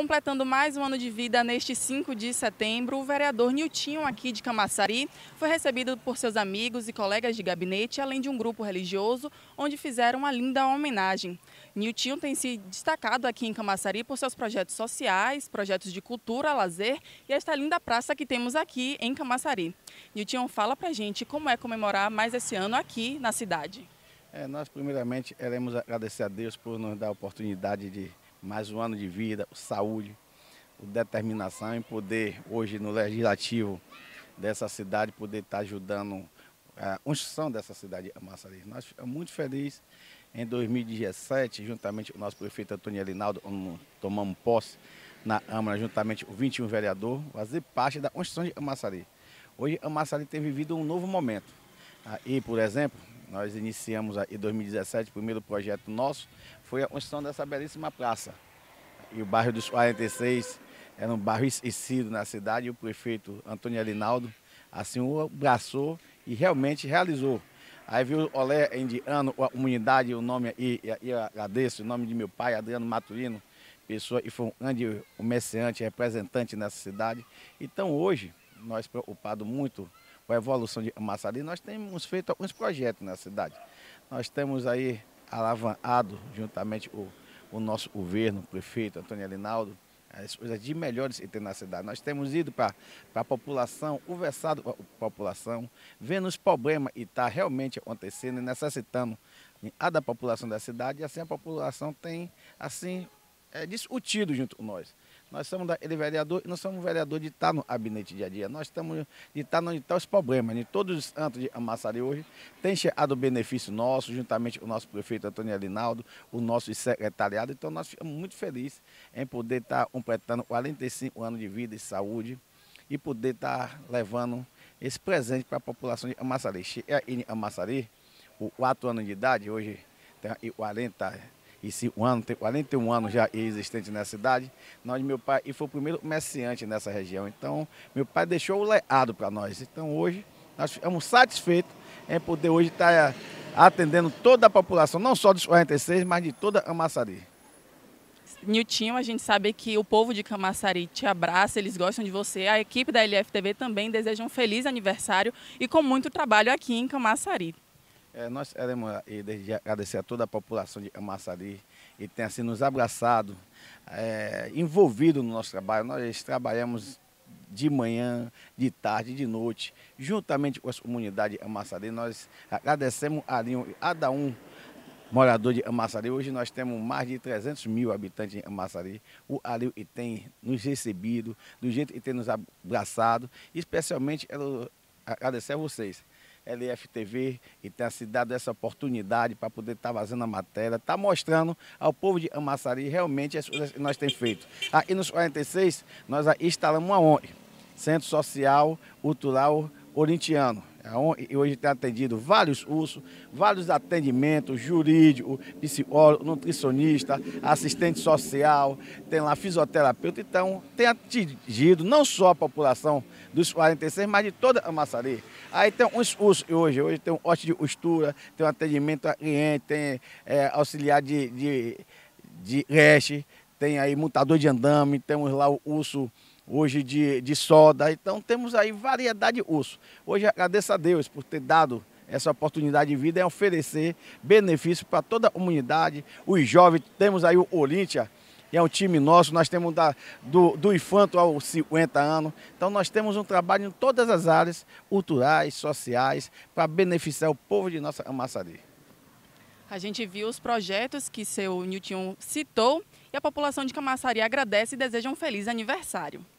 Completando mais um ano de vida, neste 5 de setembro, o vereador Niltinho, aqui de Camaçari, foi recebido por seus amigos e colegas de gabinete, além de um grupo religioso, onde fizeram uma linda homenagem. Niltinho tem se destacado aqui em Camaçari por seus projetos sociais, projetos de cultura, lazer e esta linda praça que temos aqui em Camaçari. Niltinho, fala pra gente como é comemorar mais esse ano aqui na cidade. É, nós, primeiramente, queremos agradecer a Deus por nos dar a oportunidade de mais um ano de vida, saúde, determinação em poder, hoje no legislativo dessa cidade, poder estar ajudando eh, a construção dessa cidade de Nós ficamos muito felizes em 2017, juntamente com o nosso prefeito Antônio Elinaldo, tomamos posse na Câmara, juntamente com 21 vereador, fazer parte da construção de Amassari. Hoje, Amassari tem vivido um novo momento. Aí, por exemplo, nós iniciamos em 2017 o primeiro projeto nosso, foi a construção dessa belíssima praça. E o bairro dos 46 era um bairro esquecido na cidade e o prefeito Antônio Alinaldo assim o abraçou e realmente realizou. Aí viu Olé Indiano, a comunidade, o nome, e, e, e agradeço, o nome de meu pai, Adriano Maturino, pessoa e foi um grande comerciante, representante nessa cidade. Então hoje, nós preocupados muito com a evolução de Massari, nós temos feito alguns projetos na cidade. Nós temos aí alavancado juntamente o, o nosso governo, o prefeito Antônio Alinaldo, as coisas de melhores que tem na cidade. Nós temos ido para a população, conversado com a população, vendo os problemas que está realmente acontecendo e necessitando a da população da cidade, e assim a população tem assim é, discutido junto com nós. Nós somos ele é vereador e nós somos vereador de estar tá no gabinete dia a dia. Nós estamos de estar tá onde estão tá os problemas. Em né? todos os santos de Amassari hoje tem chegado o benefício nosso, juntamente com o nosso prefeito Antônio Alinaldo, o nosso secretariado. Então nós ficamos muito felizes em poder estar completando 45 anos de vida e saúde e poder estar levando esse presente para a população de Amassari. Em Amassari, o 4 anos de idade, hoje tem 40 e o ano, 41 anos já existente nessa cidade, nós, meu pai, e foi o primeiro comerciante nessa região. Então, meu pai deixou o leado para nós. Então, hoje, nós ficamos satisfeitos em poder hoje tá, estar eh, atendendo toda a população, não só dos 46, mas de toda a Massari. Niltinho, a gente sabe que o povo de Camaçari te abraça, eles gostam de você. A equipe da LFTV também deseja um feliz aniversário e com muito trabalho aqui em Camaçari. É, nós queremos eh, agradecer a toda a população de Amassari e tem assim, nos abraçado, é, envolvido no nosso trabalho. Nós trabalhamos de manhã, de tarde, de noite, juntamente com a comunidade Amassari. Nós agradecemos a, cada um morador de Amassari. Hoje nós temos mais de 300 mil habitantes em Amassari. O e tem nos recebido, do jeito que tem nos abraçado, especialmente agradecer a vocês. LFTV e ter se dado essa oportunidade para poder estar tá vazando a matéria, estar tá mostrando ao povo de Amassari realmente as coisas que nós temos feito. Aí nos 46, nós instalamos uma ONG, Centro Social Cultural orientiano E hoje tem atendido vários cursos, vários atendimentos, jurídico, psicólogo, nutricionista, assistente social, tem lá fisioterapeuta. Então, tem atingido não só a população dos 46, mas de toda a maçaria. Aí tem uns cursos hoje, hoje tem um hoste de costura, tem um atendimento a cliente, tem é, auxiliar de, de, de leste, tem aí montador de andame, temos lá o urso hoje de, de soda, então temos aí variedade de urso. Hoje agradeço a Deus por ter dado essa oportunidade de vida, é oferecer benefício para toda a comunidade, os jovens, temos aí o Olímpia, e é um time nosso, nós temos da, do, do infanto aos 50 anos. Então nós temos um trabalho em todas as áreas, culturais, sociais, para beneficiar o povo de nossa Amaçari. A gente viu os projetos que seu Newton citou e a população de Camaçari agradece e deseja um feliz aniversário.